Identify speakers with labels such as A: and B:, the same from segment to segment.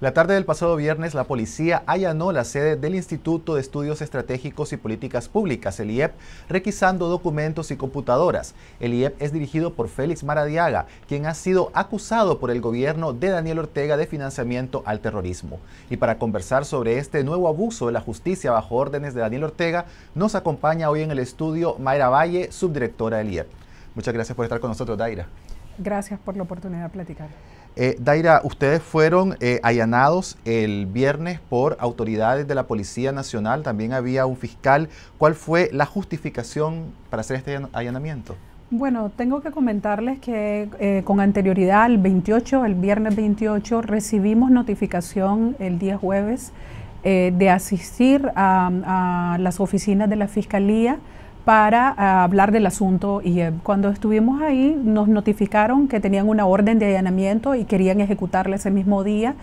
A: La tarde del pasado viernes, la policía allanó la sede del Instituto de Estudios Estratégicos y Políticas Públicas, el IEP, requisando documentos y computadoras. El IEP es dirigido por Félix Maradiaga, quien ha sido acusado por el gobierno de Daniel Ortega de financiamiento al terrorismo. Y para conversar sobre este nuevo abuso de la justicia bajo órdenes de Daniel Ortega, nos acompaña hoy en el estudio Mayra Valle, subdirectora del IEP. Muchas gracias por estar con nosotros, Daira.
B: Gracias por la oportunidad de platicar.
A: Eh, Daira, ustedes fueron eh, allanados el viernes por autoridades de la Policía Nacional, también había un fiscal. ¿Cuál fue la justificación para hacer este allanamiento?
B: Bueno, tengo que comentarles que eh, con anterioridad, el 28, el viernes 28, recibimos notificación el día jueves eh, de asistir a las oficinas de la Fiscalía para eh, hablar del asunto y eh, cuando estuvimos ahí nos notificaron que tenían una orden de allanamiento y querían ejecutarla ese mismo día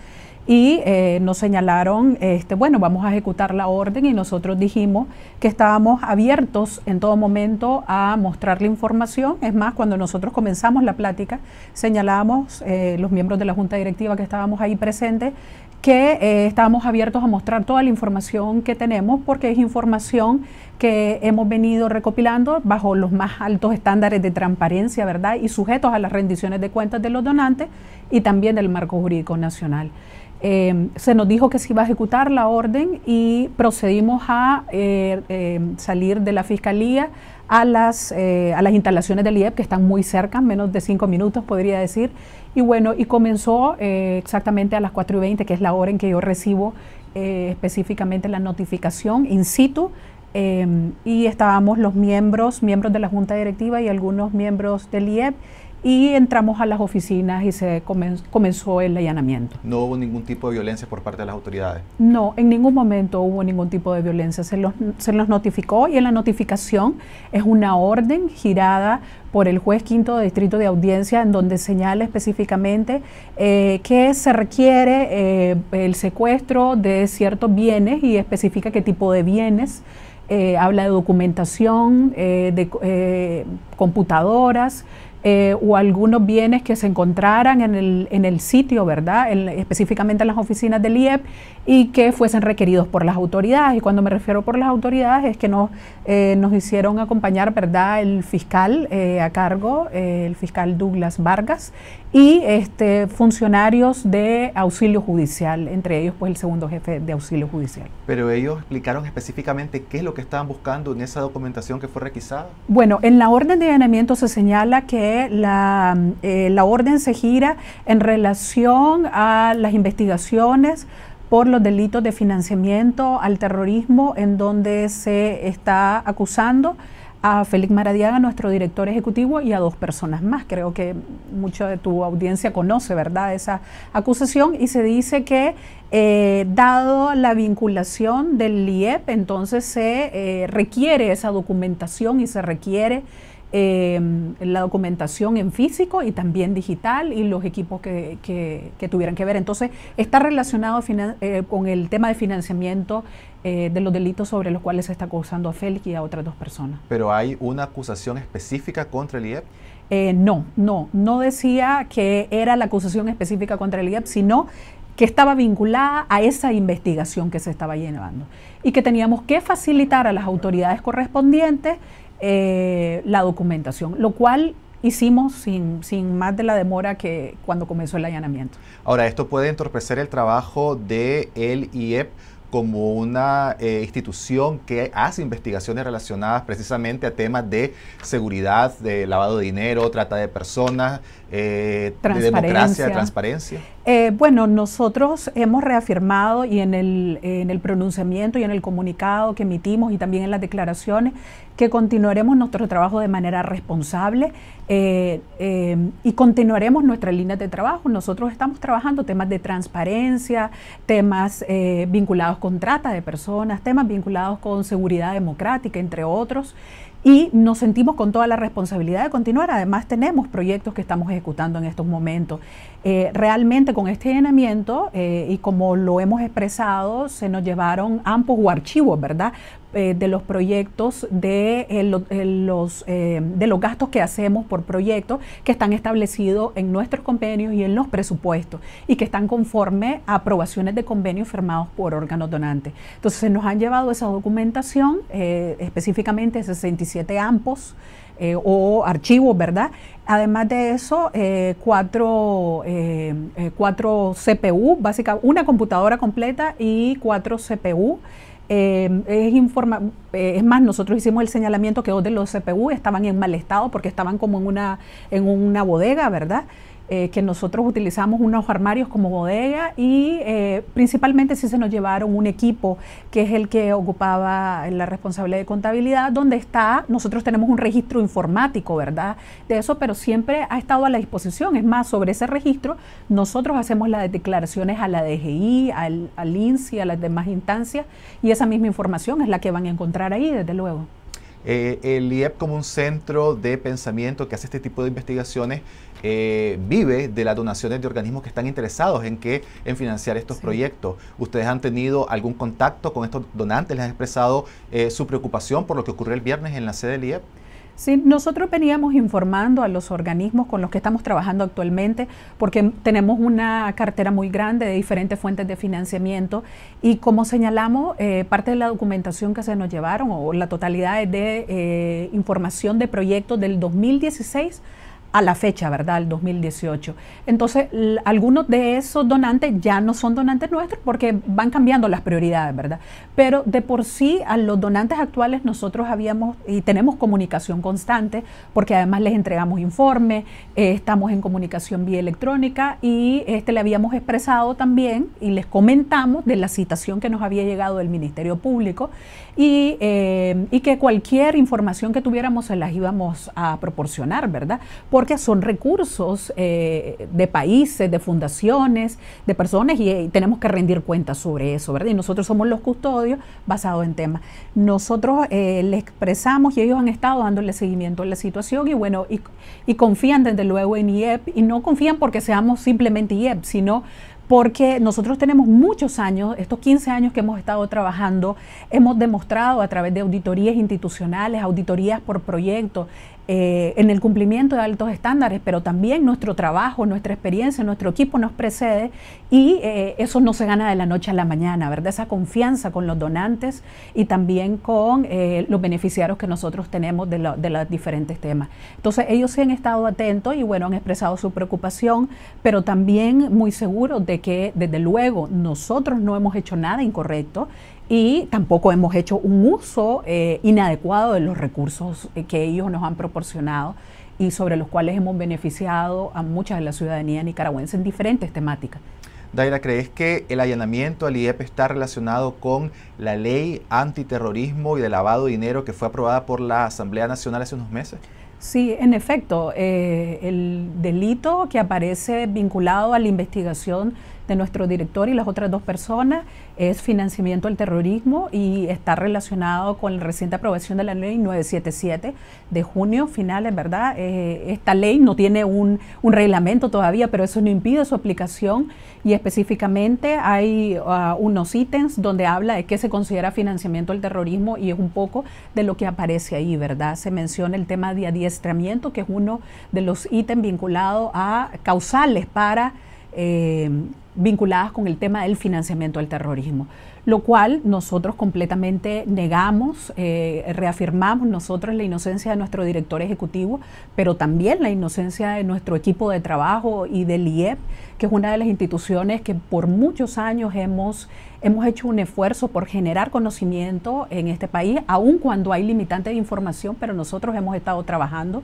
B: y eh, nos señalaron, este, bueno, vamos a ejecutar la orden y nosotros dijimos que estábamos abiertos en todo momento a mostrar la información. Es más, cuando nosotros comenzamos la plática, señalamos los miembros de la Junta Directiva que estábamos ahí presentes que eh, estamos abiertos a mostrar toda la información que tenemos porque es información que hemos venido recopilando bajo los más altos estándares de transparencia, ¿verdad? Y sujetos a las rendiciones de cuentas de los donantes y también del marco jurídico nacional. Em, se nos dijo que se iba a ejecutar la orden y procedimos a eh, em, salir de la fiscalía a las, eh, a las instalaciones del IEP, que están muy cerca, menos de cinco minutos podría decir. Y bueno, y comenzó eh, exactamente a las 4 y 20, que es la hora en que yo recibo específicamente la notificación in situ. Em, y estábamos los miembros, miembros de la Junta Directiva y algunos miembros del IEP y entramos a las oficinas y se comenzó el allanamiento.
A: ¿No hubo ningún tipo de violencia por parte de las autoridades?
B: No, en ningún momento hubo ningún tipo de violencia. Se los, notificó y en la notificación es una orden girada por el juez quinto de distrito de audiencia en donde señala específicamente eh, que se requiere eh, el secuestro de ciertos bienes y especifica qué tipo de bienes. Eh, habla de documentación, de computadoras, eh, o algunos bienes que se encontraran en el, en el sitio, ¿verdad? específicamente en las oficinas del IEP y que fuesen requeridos por las autoridades. Y cuando me refiero por las autoridades es que nos, eh, nos hicieron acompañar, ¿verdad? El fiscal eh, a cargo, el fiscal Douglas Vargas y este, funcionarios de auxilio judicial, entre ellos pues el segundo jefe de auxilio judicial.
A: Pero ellos explicaron específicamente qué es lo que estaban buscando en esa documentación que fue requisada.
B: Bueno, en la orden de allanamiento se señala que eh, la, orden se gira en relación a las investigaciones por los delitos de financiamiento al terrorismo, en donde se está acusando a Félix Maradiaga, nuestro director ejecutivo, y a dos personas más. Creo que mucha de tu audiencia conoce, ¿verdad?, esa acusación. Y se dice que, eh, dado la vinculación del IEP, entonces se eh, requiere esa documentación y se requiere Em, la documentación en físico y también digital y los equipos que, tuvieran que ver. Entonces, está relacionado eh, con el tema de financiamiento eh, de los delitos sobre los cuales se está acusando a Félix y a otras dos personas.
A: ¿Pero hay una acusación específica contra el IEP? Eh, no,
B: no, no decía que era la acusación específica contra el IEP, sino que estaba vinculada a esa investigación que se estaba llevando y que teníamos que facilitar a las autoridades correspondientes eh, la documentación, lo cual hicimos sin, sin, más de la demora que cuando comenzó el allanamiento.
A: Ahora, esto puede entorpecer el trabajo de el IEP como una eh, institución que hace investigaciones relacionadas precisamente a temas de seguridad, de lavado de dinero, trata de personas, de eh, democracia, de transparencia.
B: Eh, bueno, nosotros hemos reafirmado y en el, en el pronunciamiento y en el comunicado que emitimos y también en las declaraciones que continuaremos nuestro trabajo de manera responsable eh, eh, y continuaremos nuestra línea de trabajo. Nosotros estamos trabajando temas de transparencia, temas vinculados con trata de personas, temas vinculados con seguridad democrática, entre otros y nos sentimos con toda la responsabilidad de continuar. Además, tenemos proyectos que estamos ejecutando en estos momentos. Eh, realmente con este llenamiento, eh, y como lo hemos expresado, se nos llevaron ambos archivos, ¿verdad? Eh, de los proyectos, de, eh, eh, los, de los gastos que hacemos por proyectos que están establecidos en nuestros convenios y en los presupuestos y que están conforme a aprobaciones de convenios firmados por órganos donantes. Entonces se nos han llevado esa documentación, específicamente 67 AMPOS. o archivos, ¿verdad? Además de eso, cuatro, CPU, básicamente una computadora completa y cuatro CPU. Eh, es, informa eh, es más, nosotros hicimos el señalamiento que dos de los CPU estaban en mal estado porque estaban como en una, en una bodega, ¿verdad? Eh, que nosotros utilizamos unos armarios como bodega y eh, principalmente si se nos llevaron un equipo que es el que ocupaba la responsable de contabilidad, donde está, nosotros tenemos un registro informático, ¿verdad? De eso, pero siempre ha estado a la disposición. Es más, sobre ese registro nosotros hacemos las declaraciones a la DGI, al, al INSI, a las demás instancias y esa misma información es la que van a encontrar ahí, desde luego.
A: Eh, el IEP como un centro de pensamiento que hace este tipo de investigaciones eh, vive de las donaciones de organismos que están interesados en que en financiar estos proyectos. ¿Ustedes han tenido algún contacto con estos donantes? ¿Les han expresado eh, su preocupación por lo que ocurrió el viernes en la sede del IEP?
B: Sí, nosotros veníamos informando a los organismos con los que estamos trabajando actualmente porque tenemos una cartera muy grande de diferentes fuentes de financiamiento y como señalamos, eh, parte de la documentación que se nos llevaron o la totalidad de eh, información de proyectos del 2016 a la fecha, ¿verdad? El 2018. Entonces, algunos de esos donantes ya no son donantes nuestros porque van cambiando las prioridades, ¿verdad? Pero de por sí, a los donantes actuales nosotros habíamos y tenemos comunicación constante porque además les entregamos informes, eh, estamos en comunicación vía electrónica y este, le habíamos expresado también y les comentamos de la citación que nos había llegado del Ministerio Público y, eh, que cualquier información que tuviéramos se las íbamos a proporcionar, ¿verdad? porque son recursos eh, de países, de fundaciones, de personas eh, y, tenemos que rendir cuentas sobre eso, ¿verdad? Y nosotros somos los custodios basados en temas. Nosotros eh, le les expresamos y ellos han estado dándole seguimiento a la situación y bueno, y, y confían desde luego en IEP y no confían porque seamos simplemente IEP, sino porque nosotros tenemos muchos años, estos 15 años que hemos estado trabajando, hemos demostrado a través de auditorías institucionales, auditorías por proyectos, eh, en el cumplimiento de altos estándares, pero también nuestro trabajo, nuestra experiencia, nuestro equipo nos precede y eh, eso no se gana de la noche a la mañana, ¿verdad? Esa confianza con los donantes y también con eh, los beneficiarios que nosotros tenemos de, los diferentes temas. Entonces ellos sí han estado atentos y bueno, han expresado su preocupación, pero también muy seguros de que desde luego nosotros no hemos hecho nada incorrecto y tampoco hemos hecho un uso eh, inadecuado de los recursos eh, que ellos nos han proporcionado y sobre los cuales hemos beneficiado a muchas de la ciudadanía nicaragüense en diferentes temáticas.
A: Daira, ¿crees que el allanamiento al IEP está relacionado con la ley antiterrorismo y de lavado de dinero que fue aprobada por la Asamblea Nacional hace unos meses?
B: Sí, en efecto, eh, el delito que aparece vinculado a la investigación de nuestro director y las otras dos personas es financiamiento al terrorismo y está relacionado con la reciente aprobación de la ley 977 de junio, finales, ¿verdad? Eh, esta ley no tiene un, reglamento todavía, pero eso no impide su aplicación y específicamente hay ah, unos ítems donde habla de qué se considera financiamiento al terrorismo y es un poco de lo que aparece ahí, ¿verdad? Se menciona el tema de adiestramiento, que es uno de los ítems vinculados a causales para... Eh, vinculadas con el tema del financiamiento al terrorismo, lo cual nosotros completamente negamos, eh, reafirmamos nosotros la inocencia de nuestro director ejecutivo, pero también la inocencia de nuestro equipo de trabajo y del IEP, que es una de las instituciones que por muchos años hemos, hemos hecho un esfuerzo por generar conocimiento en este país, aun cuando hay limitantes de información, pero nosotros hemos estado trabajando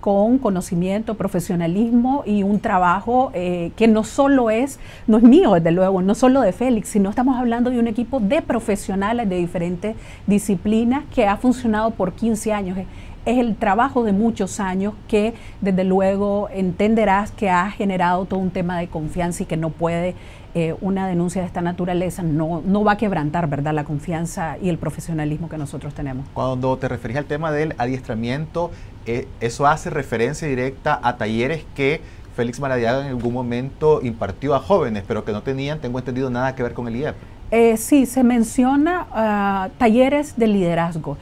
B: con conocimiento, profesionalismo y un trabajo eh, que no solo es, no es mío desde luego, no solo de Félix, sino estamos hablando de un equipo de profesionales de diferentes disciplinas que ha funcionado por 15 años es el trabajo de muchos años que desde luego entenderás que ha generado todo un tema de confianza y que no puede eh, una denuncia de esta naturaleza, no, va a quebrantar ¿verdad? la confianza y el profesionalismo que nosotros tenemos.
A: Cuando te referís al tema del adiestramiento, eh, eso hace referencia directa a talleres que Félix Maradiaga en algún momento impartió a jóvenes, pero que no tenían, tengo entendido, nada que ver con el IEP.
B: Eh, sí, se menciona ah, talleres de liderazgo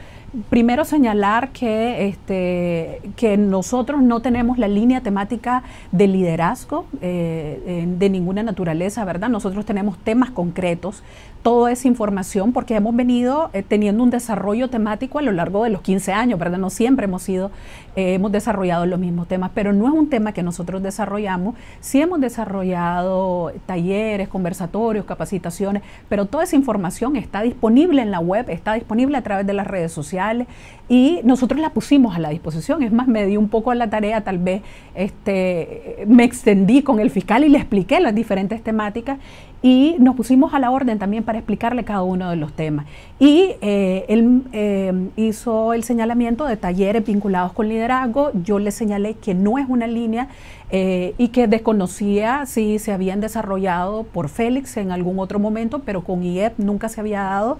B: primero señalar que, este, que nosotros no tenemos la línea temática de liderazgo eh, de ninguna naturaleza, ¿verdad? Nosotros tenemos temas concretos toda esa información porque hemos venido eh, teniendo un desarrollo temático a lo largo de los 15 años, ¿verdad? No siempre hemos sido, eh, hemos desarrollado los mismos temas, pero no es un tema que nosotros desarrollamos. Sí hemos desarrollado talleres, conversatorios, capacitaciones, pero toda esa información está disponible en la web, está disponible a través de las redes sociales y nosotros la pusimos a la disposición. Es más, me di un poco a la tarea, tal vez este, me extendí con el fiscal y le expliqué las diferentes temáticas y nos pusimos a la orden también para explicarle cada uno de los temas. Y eh, él eh, hizo el señalamiento de talleres vinculados con liderazgo, yo le señalé que no es una línea eh, y que desconocía si se habían desarrollado por Félix en algún otro momento, pero con IEP nunca se había dado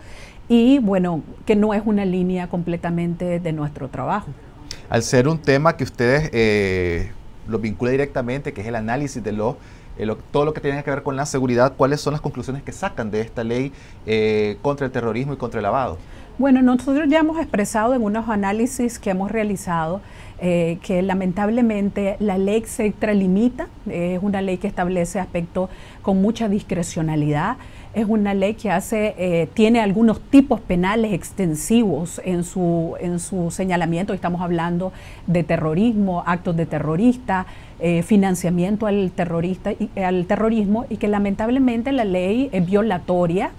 B: y bueno, que no es una línea completamente de nuestro trabajo.
A: Al ser un tema que ustedes lo vincula directamente, que es el análisis de eh, lo, todo lo que tiene que ver con la seguridad, cuáles son las conclusiones que sacan de esta ley eh, contra el terrorismo y contra el lavado.
B: Bueno, nosotros ya hemos expresado en unos análisis que hemos realizado eh, que lamentablemente la ley se extralimita, es una ley que establece aspectos con mucha discrecionalidad es una ley que hace, eh, tiene algunos tipos penales extensivos en su, en su señalamiento. Estamos hablando de terrorismo, actos de terrorista, eh, financiamiento al, terrorista, y, eh, al terrorismo y que lamentablemente la ley es violatoria.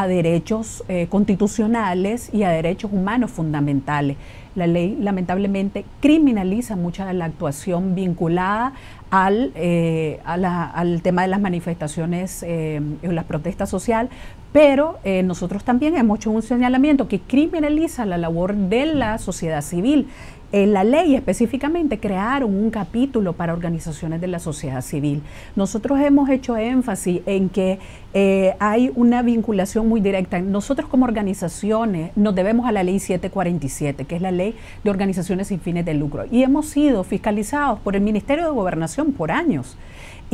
B: a derechos constitucionales y a derechos humanos fundamentales. La ley lamentablemente criminaliza mucha de la actuación vinculada al, eh, al tema de las manifestaciones, eh, las protestas social, pero eh, nosotros también hemos hecho un señalamiento que criminaliza la labor de la sociedad civil en la ley específicamente crearon un capítulo para organizaciones de la sociedad civil. Nosotros hemos hecho énfasis en que eh, hay una vinculación muy directa. Nosotros como organizaciones nos debemos a la ley 747, que es la ley de organizaciones sin fines de lucro, y hemos sido fiscalizados por el Ministerio de Gobernación por años.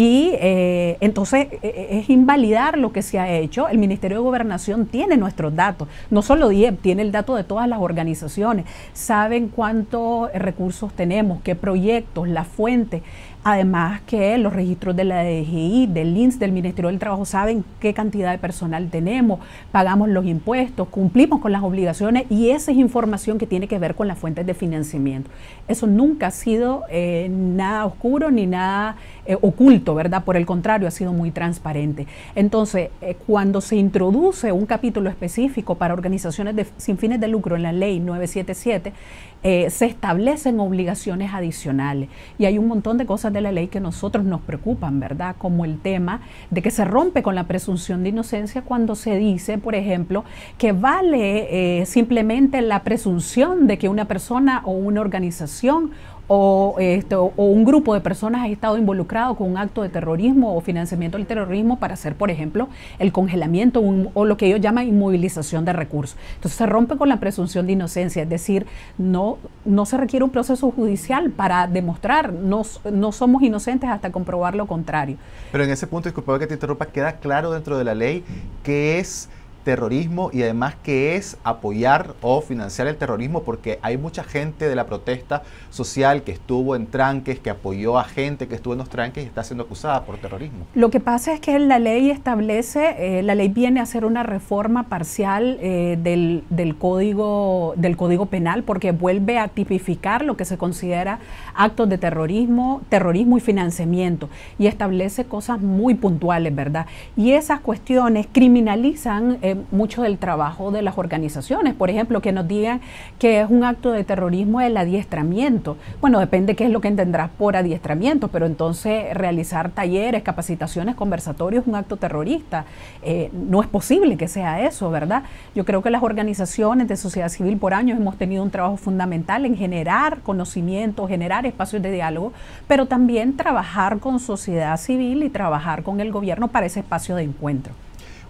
B: Y eh, entonces e, e, es invalidar lo que se ha hecho. El Ministerio de Gobernación tiene nuestros datos, no solo DIEP, tiene el dato de todas las organizaciones, saben cuántos recursos tenemos, qué proyectos, la fuente Además que los registros de la DGI, del INS, del Ministerio del Trabajo saben qué cantidad de personal tenemos, pagamos los impuestos, cumplimos con las obligaciones y esa es información que tiene que ver con las fuentes de financiamiento. Eso nunca ha sido eh, nada oscuro ni nada eh, oculto, ¿verdad? Por el contrario, ha sido muy transparente. Entonces, eh, cuando se introduce un capítulo específico para organizaciones de, sin fines de lucro en la ley 977, eh, se establecen obligaciones adicionales y hay un montón de cosas de la ley que nosotros nos preocupan, ¿verdad? Como el tema de que se rompe con la presunción de inocencia cuando se dice, por ejemplo, que vale eh, simplemente la presunción de que una persona o una organización este, o, o, un grupo de personas ha estado involucrado con un acto de terrorismo o financiamiento del terrorismo para hacer, por ejemplo, el congelamiento o lo que ellos llaman inmovilización de recursos. Entonces se rompe con la presunción de inocencia, es decir, no, no se requiere un proceso judicial para demostrar, no, no somos inocentes hasta comprobar lo contrario.
A: Pero en ese punto, disculpa que te interrumpa, queda claro dentro de la ley que es terrorismo y además que es apoyar o financiar el terrorismo porque hay mucha gente de la protesta social que estuvo en tranques, que apoyó a gente que estuvo en los tranques y está siendo acusada por terrorismo.
B: Lo que pasa es que la ley establece, eh, la ley viene a hacer una reforma parcial eh, del, del, código, del código penal porque vuelve a tipificar lo que se considera actos de terrorismo, terrorismo y financiamiento y establece cosas muy puntuales, ¿verdad? Y esas cuestiones criminalizan eh, eh, mucho del trabajo de las organizaciones. Por ejemplo, que nos digan que es un acto de terrorismo el adiestramiento. Bueno, depende qué es lo que entendrás por adiestramiento, pero entonces realizar talleres, capacitaciones, conversatorios, un acto terrorista. Eh, no es posible que sea eso, ¿verdad? Yo creo que las organizaciones de sociedad civil por años hemos tenido un trabajo fundamental en generar conocimiento, generar espacios de diálogo, pero también trabajar con sociedad civil y trabajar con el gobierno para ese espacio de encuentro.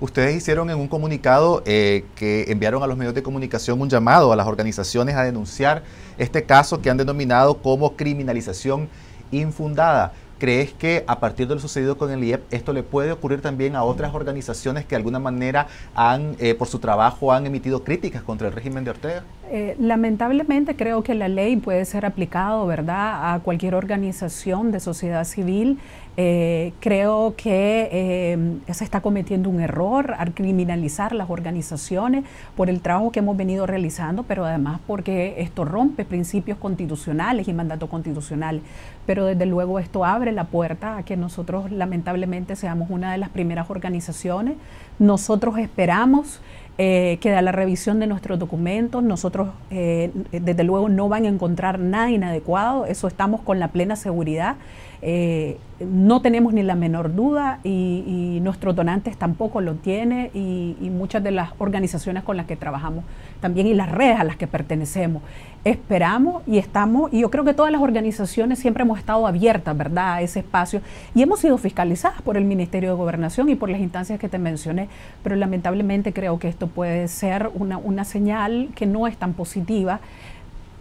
A: Ustedes hicieron en un comunicado eh, que enviaron a los medios de comunicación un llamado a las organizaciones a denunciar este caso que han denominado como criminalización infundada. ¿Crees que a partir de lo sucedido con el IEP esto le puede ocurrir también a otras organizaciones que de alguna manera han, eh, por su trabajo, han emitido críticas contra el régimen de Ortega?
B: Eh, lamentablemente creo que la ley puede ser aplicado ¿verdad?, a cualquier organización de sociedad civil. Eh, creo que eh, se está cometiendo un error al criminalizar las organizaciones por el trabajo que hemos venido realizando, pero además porque esto rompe principios constitucionales y mandato constitucional. Pero desde luego esto abre la puerta a que nosotros lamentablemente seamos una de las primeras organizaciones. Nosotros esperamos eh, que la revisión de nuestros documentos. Nosotros, eh, desde luego, no van a encontrar nada inadecuado, eso estamos con la plena seguridad. Eh, no tenemos ni la menor duda y, nuestros donantes tampoco lo tienen y, muchas de las organizaciones con las que trabajamos también y las redes a las que pertenecemos. Esperamos y estamos, y yo creo que todas las organizaciones siempre hemos estado abiertas, ¿verdad?, a ese espacio y hemos sido fiscalizadas por el Ministerio de Gobernación y por las instancias que te mencioné, pero lamentablemente creo que esto puede ser una, una señal que no es tan positiva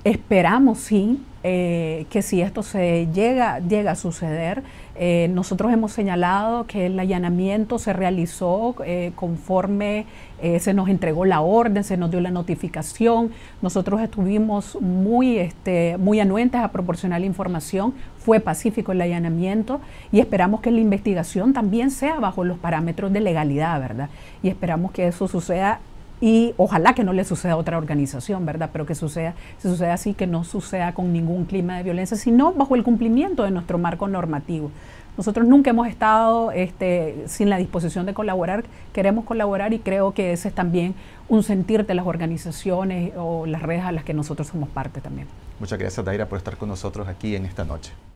B: Esperamos, sí, eh, que si esto se llega, llega a suceder, eh, nosotros hemos señalado que el allanamiento se realizó eh, conforme se nos entregó la orden, se nos dio la notificación. Nosotros estuvimos muy, este, muy anuentes a proporcionar la información. Fue pacífico el allanamiento y esperamos que la investigación también sea bajo los parámetros de legalidad, ¿verdad? Y esperamos que eso suceda y ojalá que no le suceda a otra organización, ¿verdad? Pero que suceda, suceda así, que no suceda con ningún clima de violencia, sino bajo el cumplimiento de nuestro marco normativo. Nosotros nunca hemos estado este, sin la disposición de colaborar, queremos colaborar y creo que ese es también un sentir de las organizaciones o las redes a las que nosotros somos parte también.
A: Muchas gracias, Daira, por estar con nosotros aquí en esta noche.